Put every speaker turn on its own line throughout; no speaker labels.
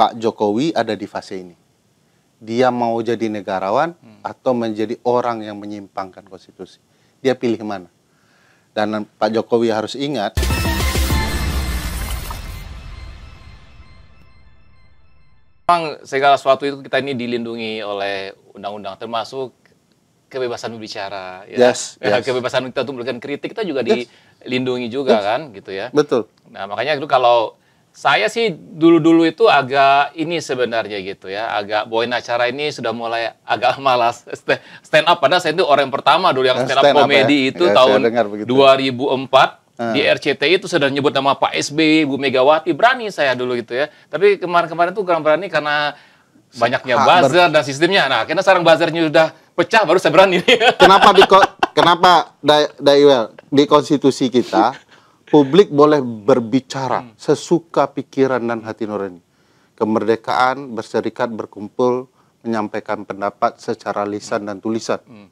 Pak Jokowi ada di fase ini. Dia mau jadi negarawan hmm. atau menjadi orang yang menyimpangkan konstitusi. Dia pilih mana? Dan Pak Jokowi harus ingat.
Memang segala sesuatu itu kita ini dilindungi oleh undang-undang termasuk kebebasan berbicara ya. Yes, yes. kebebasan kita untuk memberikan kritik kita juga yes. dilindungi juga yes. kan gitu ya. Betul. Nah, makanya itu kalau saya sih dulu-dulu itu agak ini sebenarnya gitu ya, agak bawain acara ini sudah mulai agak malas stand up. Padahal saya itu orang yang pertama dulu yang stand up, ya? komedi ya? itu ya, tahun 2004 ah. di RCTI itu sudah nyebut nama Pak Sb Bu Megawati, berani saya dulu gitu ya. Tapi kemarin-kemarin tuh kurang berani karena
banyaknya buzzer
dan sistemnya. Nah, karena sekarang buzzernya sudah pecah baru saya berani. Kenapa di
kenapa Daiwel di konstitusi kita publik boleh berbicara hmm. sesuka pikiran dan hati nurani. Kemerdekaan berserikat berkumpul menyampaikan pendapat secara lisan dan tulisan. Hmm.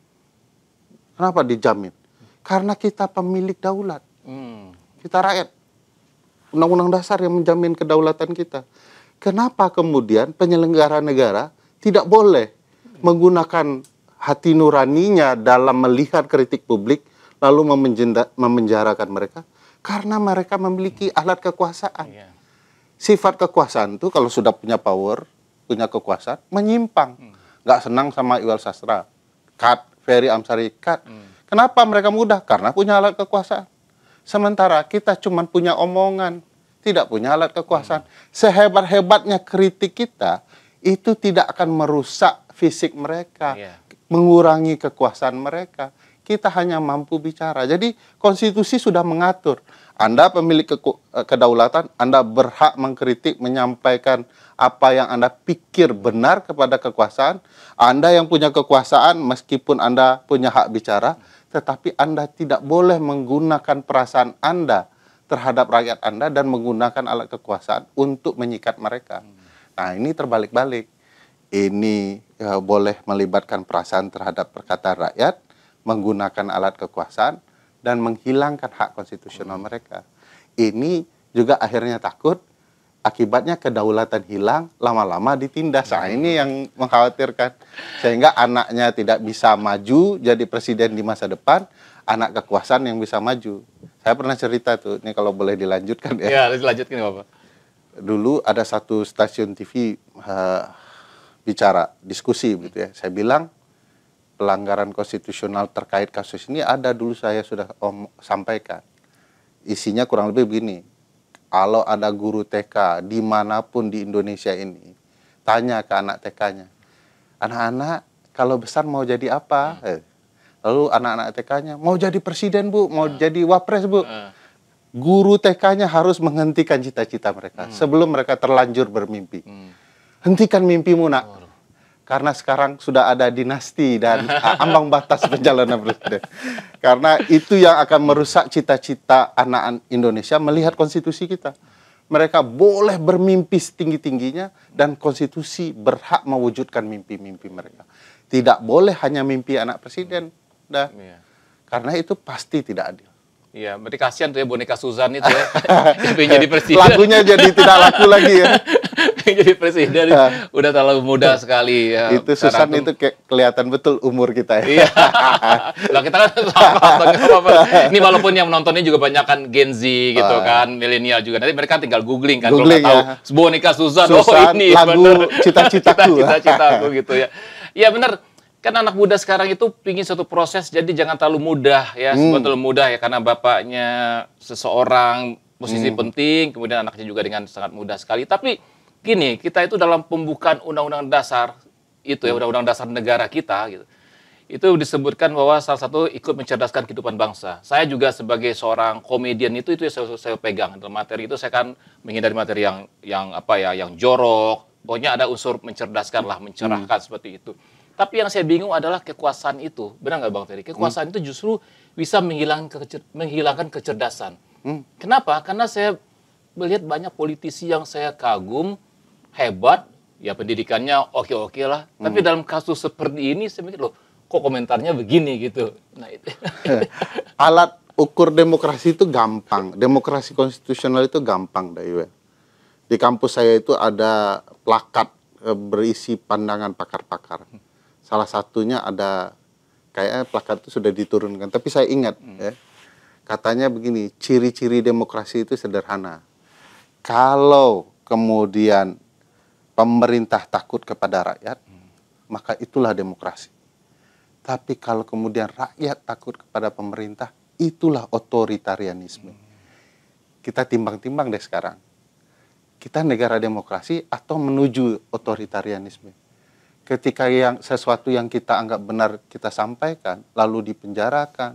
Kenapa dijamin? Karena kita pemilik daulat. Hmm. Kita rakyat. Undang-undang dasar yang menjamin kedaulatan kita. Kenapa kemudian penyelenggara negara tidak boleh hmm. menggunakan hati nuraninya dalam melihat kritik publik lalu memenjarakan mereka? Karena mereka memiliki alat kekuasaan. Yeah. Sifat kekuasaan itu kalau sudah punya power, punya kekuasaan, menyimpang. Hmm. Gak senang sama Iwal Sastra. Cut, Ferry Amsari, cut. Hmm. Kenapa mereka mudah? Karena punya alat kekuasaan. Sementara kita cuma punya omongan, tidak punya alat kekuasaan. Hmm. Sehebat-hebatnya kritik kita, itu tidak akan merusak fisik mereka, yeah. mengurangi kekuasaan mereka kita hanya mampu bicara. Jadi konstitusi sudah mengatur Anda pemilik ke eh, kedaulatan, Anda berhak mengkritik, menyampaikan apa yang Anda pikir benar kepada kekuasaan. Anda yang punya kekuasaan meskipun Anda punya hak bicara, tetapi Anda tidak boleh menggunakan perasaan Anda terhadap rakyat Anda dan menggunakan alat kekuasaan untuk menyikat mereka. Nah, ini terbalik-balik. Ini ya, boleh melibatkan perasaan terhadap perkataan rakyat, menggunakan alat kekuasaan dan menghilangkan hak konstitusional mereka. Ini juga akhirnya takut akibatnya kedaulatan hilang lama-lama ditindas. Nah, ini yang mengkhawatirkan. Sehingga anaknya tidak bisa maju jadi presiden di masa depan, anak kekuasaan yang bisa maju. Saya pernah cerita tuh, ini kalau boleh dilanjutkan ya. Iya, dilanjutkan Bapak. Dulu ada satu stasiun TV uh, eh, bicara, diskusi gitu ya. Saya bilang pelanggaran konstitusional terkait kasus ini ada dulu saya sudah om sampaikan. Isinya kurang lebih begini. Kalau ada guru TK dimanapun di Indonesia ini, tanya ke anak TK-nya. Anak-anak kalau besar mau jadi apa? Hmm. Eh, lalu anak-anak TK-nya mau jadi presiden bu, mau hmm. jadi wapres bu. Hmm. Guru TK-nya harus menghentikan cita-cita mereka hmm. sebelum mereka terlanjur bermimpi. Hmm. Hentikan mimpimu nak karena sekarang sudah ada dinasti dan ambang batas pencalonan presiden. Karena itu yang akan merusak cita-cita anak Indonesia melihat konstitusi kita. Mereka boleh bermimpi setinggi-tingginya dan konstitusi berhak mewujudkan mimpi-mimpi mereka. Tidak boleh hanya mimpi anak presiden. Dah. Iya. Karena itu pasti tidak adil.
Iya, berarti kasihan tuh ya boneka Susan itu ya. jadi presiden. Lagunya jadi tidak laku lagi ya jadi presiden uh, udah terlalu muda sekali ya. Itu Susan itu kayak kelihatan betul
umur kita ya. Iya.
lah kita kan sama, Ini walaupun yang menontonnya juga banyak kan Gen Z gitu uh, kan, milenial juga. Nanti mereka kan tinggal googling kan googling, kalau ya. tahu boneka Susan, Susan oh ini lagu cita-citaku. cita-citaku gitu ya. Iya benar kan anak muda sekarang itu pingin suatu proses jadi jangan terlalu mudah ya hmm. terlalu mudah ya karena bapaknya seseorang posisi hmm. penting kemudian anaknya juga dengan sangat mudah sekali tapi gini, kita itu dalam pembukaan undang-undang dasar itu ya hmm. undang-undang dasar negara kita gitu. Itu disebutkan bahwa salah satu ikut mencerdaskan kehidupan bangsa. Saya juga sebagai seorang komedian itu itu yang saya, saya pegang dalam materi itu saya kan menghindari materi yang yang apa ya yang jorok. Pokoknya ada unsur mencerdaskan lah, mencerahkan hmm. seperti itu. Tapi yang saya bingung adalah kekuasaan itu, benar nggak Bang Ferry? Kekuasaan hmm. itu justru bisa menghilang kecer menghilangkan kecerdasan. Hmm. Kenapa? Karena saya melihat banyak politisi yang saya kagum, hebat, ya pendidikannya oke-oke lah. Hmm. Tapi dalam kasus seperti ini saya mikir loh, kok komentarnya begini gitu. Nah, itu. Alat ukur demokrasi itu
gampang. Demokrasi konstitusional itu gampang, Daiwe. Di kampus saya itu ada plakat eh, berisi pandangan pakar-pakar. Salah satunya ada kayaknya plakat itu sudah diturunkan, tapi saya ingat hmm. ya. Katanya begini, ciri-ciri demokrasi itu sederhana. Kalau kemudian pemerintah takut kepada rakyat, maka itulah demokrasi. Tapi kalau kemudian rakyat takut kepada pemerintah, itulah otoritarianisme. Kita timbang-timbang deh sekarang. Kita negara demokrasi atau menuju otoritarianisme. Ketika yang sesuatu yang kita anggap benar kita sampaikan, lalu dipenjarakan,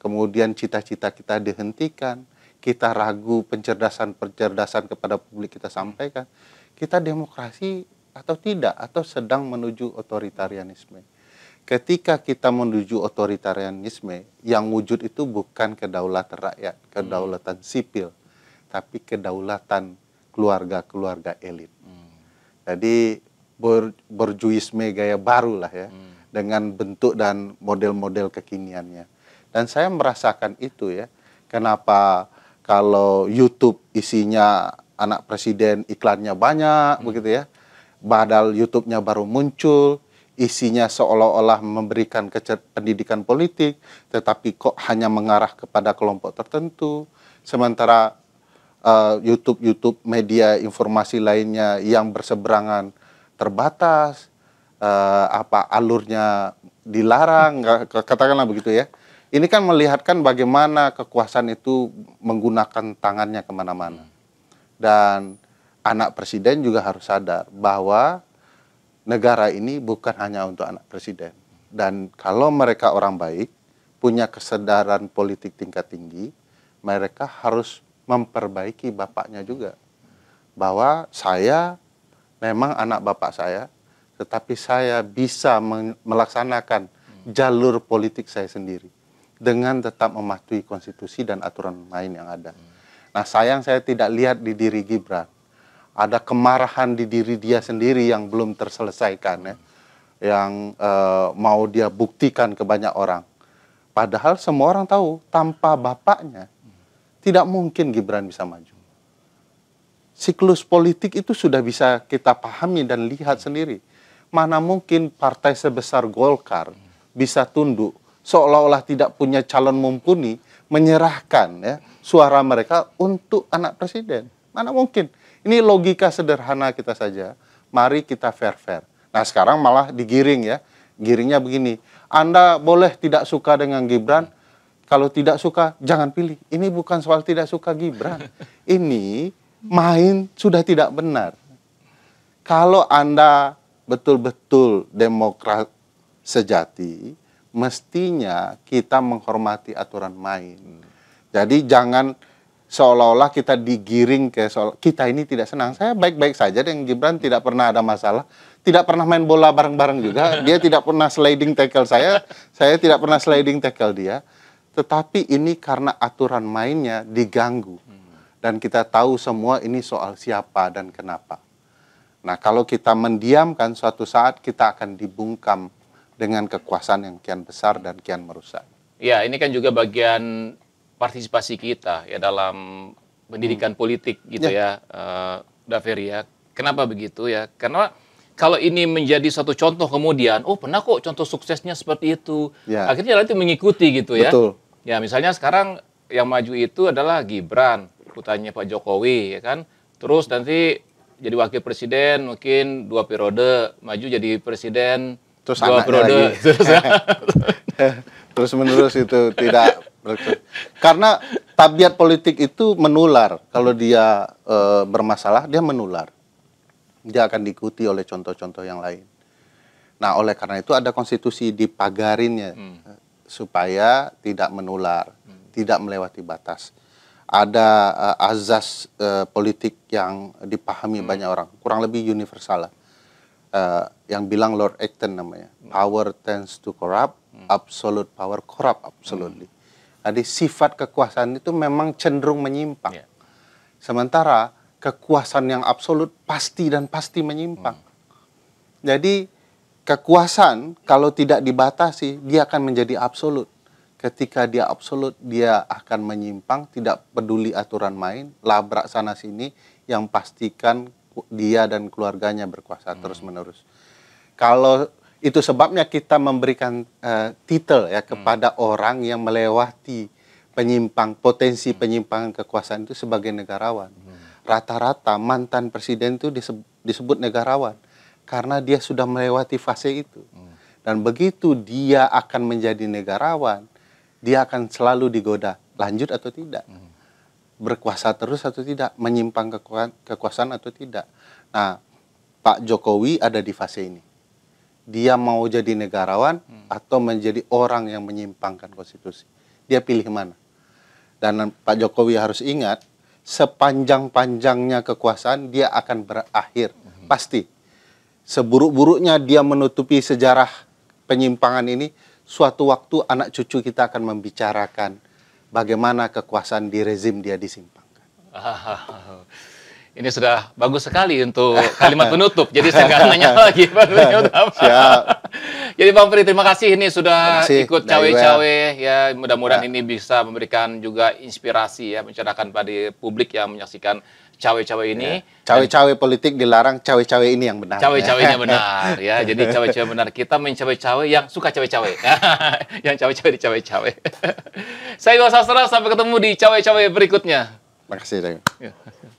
kemudian cita-cita kita dihentikan, kita ragu pencerdasan-pencerdasan kepada publik kita sampaikan. Hmm kita demokrasi atau tidak atau sedang menuju otoritarianisme. Ketika kita menuju otoritarianisme, yang wujud itu bukan kedaulatan rakyat, hmm. kedaulatan hmm. sipil, tapi kedaulatan keluarga-keluarga elit. Hmm. Jadi ber, berjuisme gaya baru lah ya, hmm. dengan bentuk dan model-model kekiniannya. Dan saya merasakan itu ya, kenapa kalau YouTube isinya anak presiden iklannya banyak hmm. begitu ya. Badal YouTube-nya baru muncul, isinya seolah-olah memberikan pendidikan politik, tetapi kok hanya mengarah kepada kelompok tertentu. Sementara eh, YouTube-YouTube uh, media informasi lainnya yang berseberangan terbatas, uh, apa alurnya dilarang, katakanlah begitu ya. Ini kan melihatkan bagaimana kekuasaan itu menggunakan tangannya kemana-mana dan anak presiden juga harus sadar bahwa negara ini bukan hanya untuk anak presiden. Dan kalau mereka orang baik, punya kesadaran politik tingkat tinggi, mereka harus memperbaiki bapaknya juga. Bahwa saya memang anak bapak saya, tetapi saya bisa melaksanakan jalur politik saya sendiri dengan tetap mematuhi konstitusi dan aturan lain yang ada. Nah sayang saya tidak lihat di diri Gibran. Ada kemarahan di diri dia sendiri yang belum terselesaikan ya. Yang eh, mau dia buktikan ke banyak orang. Padahal semua orang tahu tanpa bapaknya tidak mungkin Gibran bisa maju. Siklus politik itu sudah bisa kita pahami dan lihat sendiri. Mana mungkin partai sebesar Golkar bisa tunduk seolah-olah tidak punya calon mumpuni menyerahkan ya suara mereka untuk anak presiden. Mana mungkin? Ini logika sederhana kita saja. Mari kita fair-fair. Nah sekarang malah digiring ya. Giringnya begini. Anda boleh tidak suka dengan Gibran. Kalau tidak suka, jangan pilih. Ini bukan soal tidak suka Gibran. Ini main sudah tidak benar. Kalau Anda betul-betul demokrat sejati, mestinya kita menghormati aturan main. Hmm. Jadi jangan seolah-olah kita digiring ke soal kita ini tidak senang. Saya baik-baik saja dengan Gibran, tidak pernah ada masalah, tidak pernah main bola bareng-bareng juga. Dia tidak pernah sliding tackle saya, saya tidak pernah sliding tackle dia. Tetapi ini karena aturan mainnya diganggu. Dan kita tahu semua ini soal siapa dan kenapa. Nah, kalau kita mendiamkan suatu saat kita akan dibungkam dengan kekuasaan yang kian besar dan kian merusak.
Ya, ini kan juga bagian partisipasi kita ya dalam pendidikan hmm. politik gitu ya, ya uh, eh, Daveri ya. Kenapa begitu ya? Karena kalau ini menjadi satu contoh kemudian, oh pernah kok contoh suksesnya seperti itu. Ya. Akhirnya nanti mengikuti gitu ya. Betul. Ya misalnya sekarang yang maju itu adalah Gibran, putranya Pak Jokowi ya kan. Terus nanti jadi wakil presiden mungkin dua periode, maju jadi presiden terus dua anaknya lagi. Terus,
ya. terus menerus itu tidak karena tabiat politik itu menular. Kalau dia e, bermasalah, dia menular. Dia akan diikuti oleh contoh-contoh yang lain. Nah, oleh karena itu ada konstitusi dipagarinnya hmm. supaya tidak menular, hmm. tidak melewati batas. Ada uh, azas uh, politik yang dipahami hmm. banyak orang, kurang lebih universal lah. Eh, yang bilang Lord Acton namanya. Hmm. Power tends to corrupt, hmm. absolute power corrupt absolutely. Jadi sifat kekuasaan itu memang cenderung menyimpang. Ya. Sementara kekuasaan yang absolut pasti dan pasti menyimpang. Hmm. Jadi kekuasaan kalau tidak dibatasi dia akan menjadi absolut. Ketika dia absolut dia akan menyimpang, tidak peduli aturan main, labrak sana sini yang pastikan dia dan keluarganya berkuasa hmm. terus menerus. Kalau itu sebabnya kita memberikan uh, titel ya kepada orang yang melewati penyimpang potensi hmm. penyimpangan kekuasaan itu sebagai negarawan. Hmm. Rata-rata hmm. mantan presiden itu disebut, negarawan karena dia sudah melewati fase itu. Hmm. Dan begitu dia akan menjadi negarawan, dia akan selalu digoda lanjut atau tidak. Hmm berkuasa terus atau tidak, menyimpang kekuasaan atau tidak. Nah, Pak Jokowi ada di fase ini. Dia mau jadi negarawan hmm. atau menjadi orang yang menyimpangkan konstitusi. Dia pilih mana? Dan Pak Jokowi harus ingat, sepanjang-panjangnya kekuasaan dia akan berakhir. Hmm. Pasti. Seburuk-buruknya dia menutupi sejarah penyimpangan ini, suatu waktu anak cucu kita akan membicarakan bagaimana kekuasaan di rezim dia disimpangkan.
ini sudah bagus sekali untuk kalimat penutup. Jadi saya nggak nanya lagi Pak Siap. Jadi Bang Ferry terima kasih ini sudah kasih, ikut nah, cawe-cawe ya mudah-mudahan ya. ini bisa memberikan juga inspirasi ya mencerahkan pada publik yang menyaksikan cawe-cawe ini. Ya.
Cawe-cawe politik dilarang, cawe-cawe ini yang benar. Cawe-cawenya cawe benar ya. Jadi cawe-cawe
benar. Kita mencawe-cawe yang suka cawe-cawe. yang cawe-cawe di cawe-cawe. Saya Iwan Sastra, sampai ketemu di cawe-cawe berikutnya. Makasih, Dayu.